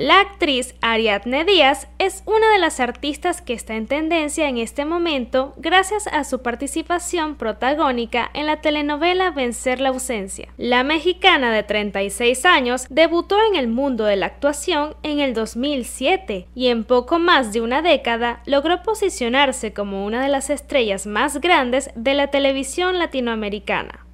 La actriz Ariadne Díaz es una de las artistas que está en tendencia en este momento gracias a su participación protagónica en la telenovela Vencer la ausencia. La mexicana de 36 años debutó en el mundo de la actuación en el 2007 y en poco más de una década logró posicionarse como una de las estrellas más grandes de la televisión latinoamericana.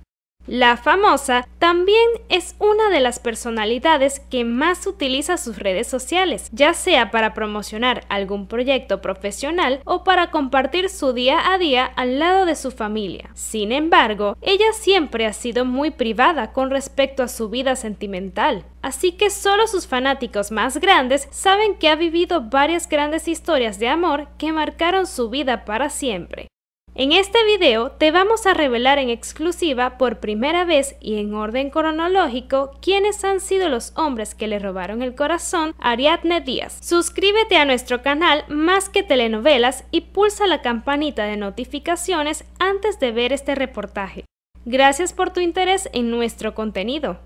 La famosa también es una de las personalidades que más utiliza sus redes sociales, ya sea para promocionar algún proyecto profesional o para compartir su día a día al lado de su familia. Sin embargo, ella siempre ha sido muy privada con respecto a su vida sentimental, así que solo sus fanáticos más grandes saben que ha vivido varias grandes historias de amor que marcaron su vida para siempre. En este video te vamos a revelar en exclusiva por primera vez y en orden cronológico quiénes han sido los hombres que le robaron el corazón a Ariadne Díaz. Suscríbete a nuestro canal Más que Telenovelas y pulsa la campanita de notificaciones antes de ver este reportaje. Gracias por tu interés en nuestro contenido.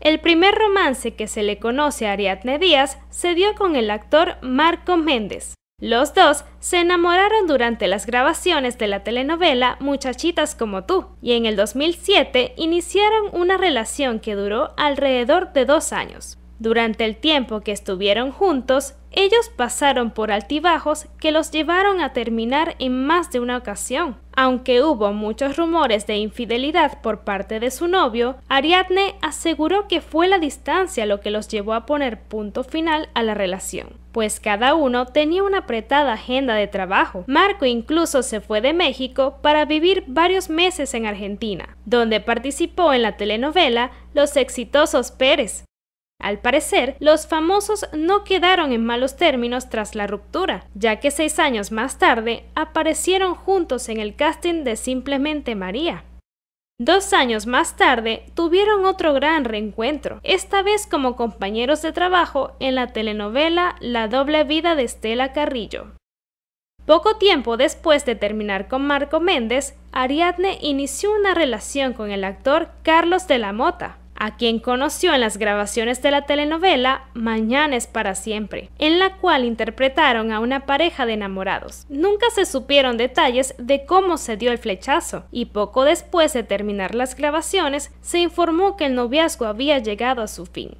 El primer romance que se le conoce a Ariadne Díaz se dio con el actor Marco Méndez. Los dos se enamoraron durante las grabaciones de la telenovela Muchachitas como tú y en el 2007 iniciaron una relación que duró alrededor de dos años. Durante el tiempo que estuvieron juntos, ellos pasaron por altibajos que los llevaron a terminar en más de una ocasión. Aunque hubo muchos rumores de infidelidad por parte de su novio, Ariadne aseguró que fue la distancia lo que los llevó a poner punto final a la relación, pues cada uno tenía una apretada agenda de trabajo. Marco incluso se fue de México para vivir varios meses en Argentina, donde participó en la telenovela Los exitosos Pérez. Al parecer, los famosos no quedaron en malos términos tras la ruptura, ya que seis años más tarde aparecieron juntos en el casting de Simplemente María. Dos años más tarde tuvieron otro gran reencuentro, esta vez como compañeros de trabajo en la telenovela La doble vida de Estela Carrillo. Poco tiempo después de terminar con Marco Méndez, Ariadne inició una relación con el actor Carlos de la Mota, a quien conoció en las grabaciones de la telenovela Mañana es para siempre, en la cual interpretaron a una pareja de enamorados. Nunca se supieron detalles de cómo se dio el flechazo, y poco después de terminar las grabaciones se informó que el noviazgo había llegado a su fin.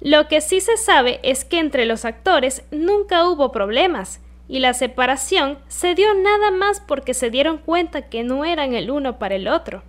Lo que sí se sabe es que entre los actores nunca hubo problemas, y la separación se dio nada más porque se dieron cuenta que no eran el uno para el otro.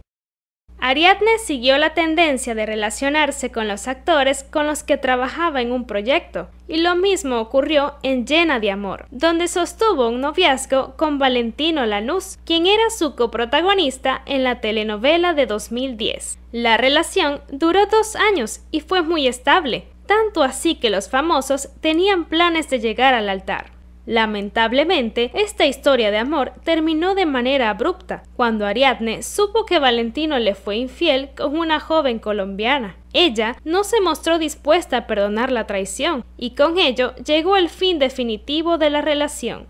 Ariadne siguió la tendencia de relacionarse con los actores con los que trabajaba en un proyecto, y lo mismo ocurrió en Llena de Amor, donde sostuvo un noviazgo con Valentino Lanús, quien era su coprotagonista en la telenovela de 2010. La relación duró dos años y fue muy estable, tanto así que los famosos tenían planes de llegar al altar. Lamentablemente, esta historia de amor terminó de manera abrupta, cuando Ariadne supo que Valentino le fue infiel con una joven colombiana. Ella no se mostró dispuesta a perdonar la traición, y con ello llegó el fin definitivo de la relación.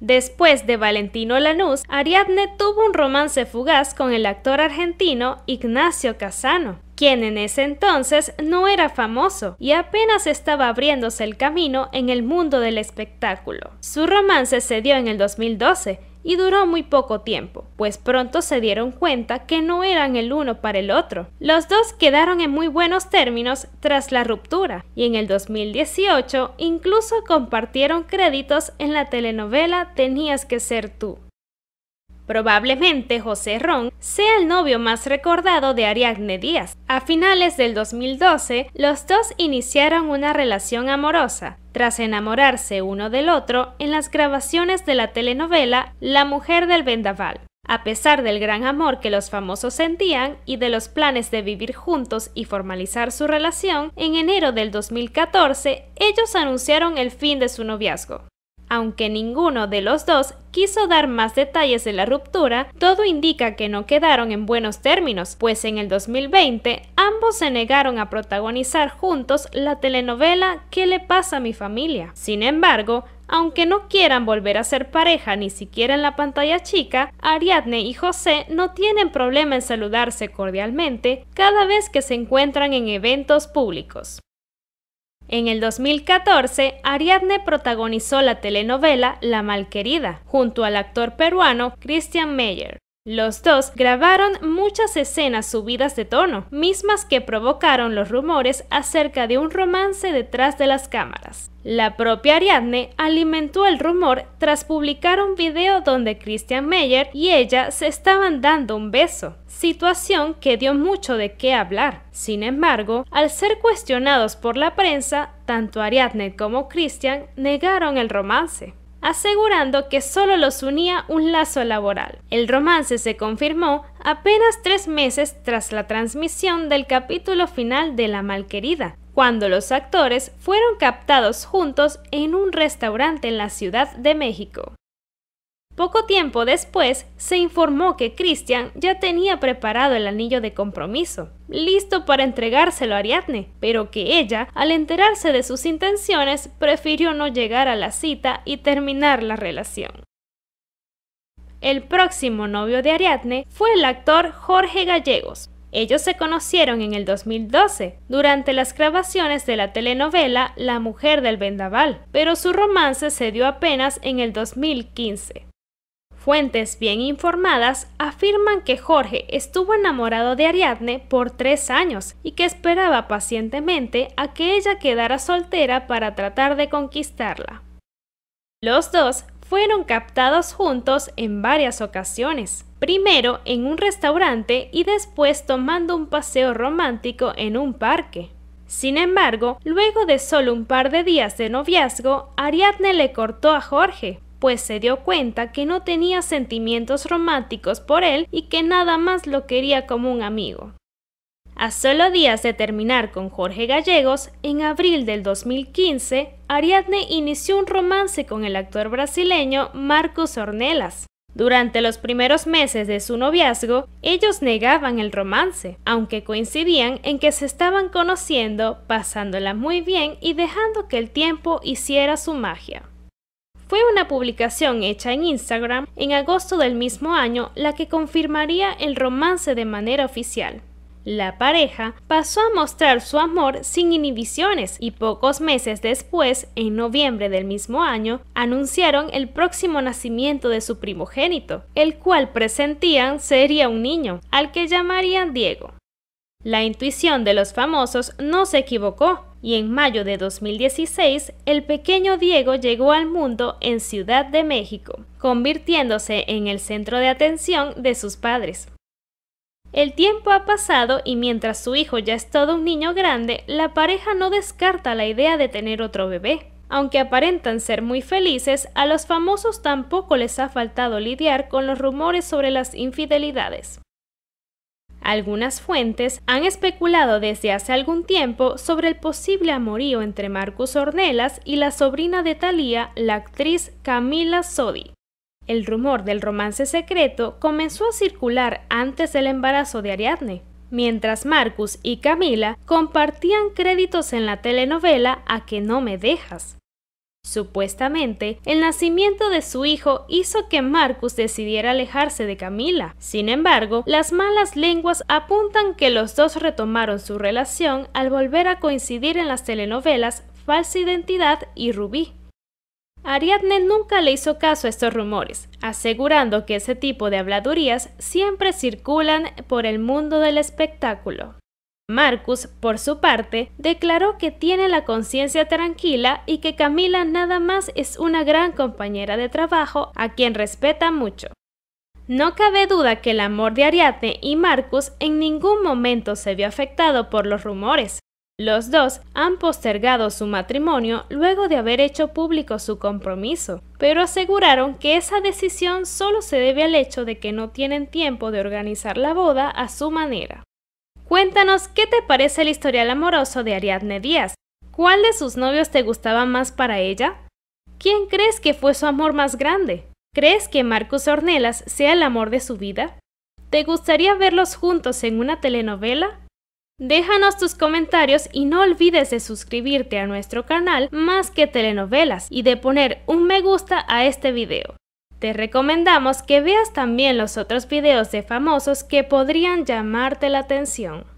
Después de Valentino Lanús, Ariadne tuvo un romance fugaz con el actor argentino Ignacio Casano quien en ese entonces no era famoso y apenas estaba abriéndose el camino en el mundo del espectáculo. Su romance se dio en el 2012 y duró muy poco tiempo, pues pronto se dieron cuenta que no eran el uno para el otro. Los dos quedaron en muy buenos términos tras la ruptura y en el 2018 incluso compartieron créditos en la telenovela Tenías que ser tú. Probablemente José Ron sea el novio más recordado de Ariadne Díaz. A finales del 2012, los dos iniciaron una relación amorosa, tras enamorarse uno del otro en las grabaciones de la telenovela La Mujer del Vendaval. A pesar del gran amor que los famosos sentían y de los planes de vivir juntos y formalizar su relación, en enero del 2014 ellos anunciaron el fin de su noviazgo. Aunque ninguno de los dos quiso dar más detalles de la ruptura, todo indica que no quedaron en buenos términos, pues en el 2020 ambos se negaron a protagonizar juntos la telenovela ¿Qué le pasa a mi familia? Sin embargo, aunque no quieran volver a ser pareja ni siquiera en la pantalla chica, Ariadne y José no tienen problema en saludarse cordialmente cada vez que se encuentran en eventos públicos. En el 2014, Ariadne protagonizó la telenovela La Malquerida, junto al actor peruano Christian Meyer. Los dos grabaron muchas escenas subidas de tono, mismas que provocaron los rumores acerca de un romance detrás de las cámaras. La propia Ariadne alimentó el rumor tras publicar un video donde Christian Meyer y ella se estaban dando un beso, situación que dio mucho de qué hablar. Sin embargo, al ser cuestionados por la prensa, tanto Ariadne como Christian negaron el romance asegurando que solo los unía un lazo laboral. El romance se confirmó apenas tres meses tras la transmisión del capítulo final de La Malquerida, cuando los actores fueron captados juntos en un restaurante en la Ciudad de México. Poco tiempo después, se informó que Christian ya tenía preparado el anillo de compromiso, listo para entregárselo a Ariadne, pero que ella, al enterarse de sus intenciones, prefirió no llegar a la cita y terminar la relación. El próximo novio de Ariadne fue el actor Jorge Gallegos. Ellos se conocieron en el 2012, durante las grabaciones de la telenovela La Mujer del Vendaval, pero su romance se dio apenas en el 2015. Fuentes bien informadas afirman que Jorge estuvo enamorado de Ariadne por tres años y que esperaba pacientemente a que ella quedara soltera para tratar de conquistarla. Los dos fueron captados juntos en varias ocasiones, primero en un restaurante y después tomando un paseo romántico en un parque. Sin embargo, luego de solo un par de días de noviazgo, Ariadne le cortó a Jorge, pues se dio cuenta que no tenía sentimientos románticos por él y que nada más lo quería como un amigo. A solo días de terminar con Jorge Gallegos, en abril del 2015, Ariadne inició un romance con el actor brasileño Marcos Ornelas. Durante los primeros meses de su noviazgo, ellos negaban el romance, aunque coincidían en que se estaban conociendo, pasándola muy bien y dejando que el tiempo hiciera su magia. Fue una publicación hecha en Instagram en agosto del mismo año la que confirmaría el romance de manera oficial. La pareja pasó a mostrar su amor sin inhibiciones y pocos meses después, en noviembre del mismo año, anunciaron el próximo nacimiento de su primogénito, el cual presentían sería un niño, al que llamarían Diego. La intuición de los famosos no se equivocó, y en mayo de 2016 el pequeño Diego llegó al mundo en Ciudad de México, convirtiéndose en el centro de atención de sus padres. El tiempo ha pasado y mientras su hijo ya es todo un niño grande, la pareja no descarta la idea de tener otro bebé. Aunque aparentan ser muy felices, a los famosos tampoco les ha faltado lidiar con los rumores sobre las infidelidades. Algunas fuentes han especulado desde hace algún tiempo sobre el posible amorío entre Marcus Ornelas y la sobrina de Thalía, la actriz Camila Sodi. El rumor del romance secreto comenzó a circular antes del embarazo de Ariadne, mientras Marcus y Camila compartían créditos en la telenovela A que no me dejas. Supuestamente, el nacimiento de su hijo hizo que Marcus decidiera alejarse de Camila. Sin embargo, las malas lenguas apuntan que los dos retomaron su relación al volver a coincidir en las telenovelas Falsa Identidad y Rubí. Ariadne nunca le hizo caso a estos rumores, asegurando que ese tipo de habladurías siempre circulan por el mundo del espectáculo. Marcus, por su parte, declaró que tiene la conciencia tranquila y que Camila nada más es una gran compañera de trabajo a quien respeta mucho. No cabe duda que el amor de Ariadne y Marcus en ningún momento se vio afectado por los rumores. Los dos han postergado su matrimonio luego de haber hecho público su compromiso, pero aseguraron que esa decisión solo se debe al hecho de que no tienen tiempo de organizar la boda a su manera. Cuéntanos qué te parece el historial amoroso de Ariadne Díaz. ¿Cuál de sus novios te gustaba más para ella? ¿Quién crees que fue su amor más grande? ¿Crees que Marcus Ornelas sea el amor de su vida? ¿Te gustaría verlos juntos en una telenovela? Déjanos tus comentarios y no olvides de suscribirte a nuestro canal Más que Telenovelas y de poner un me gusta a este video. Te recomendamos que veas también los otros videos de famosos que podrían llamarte la atención.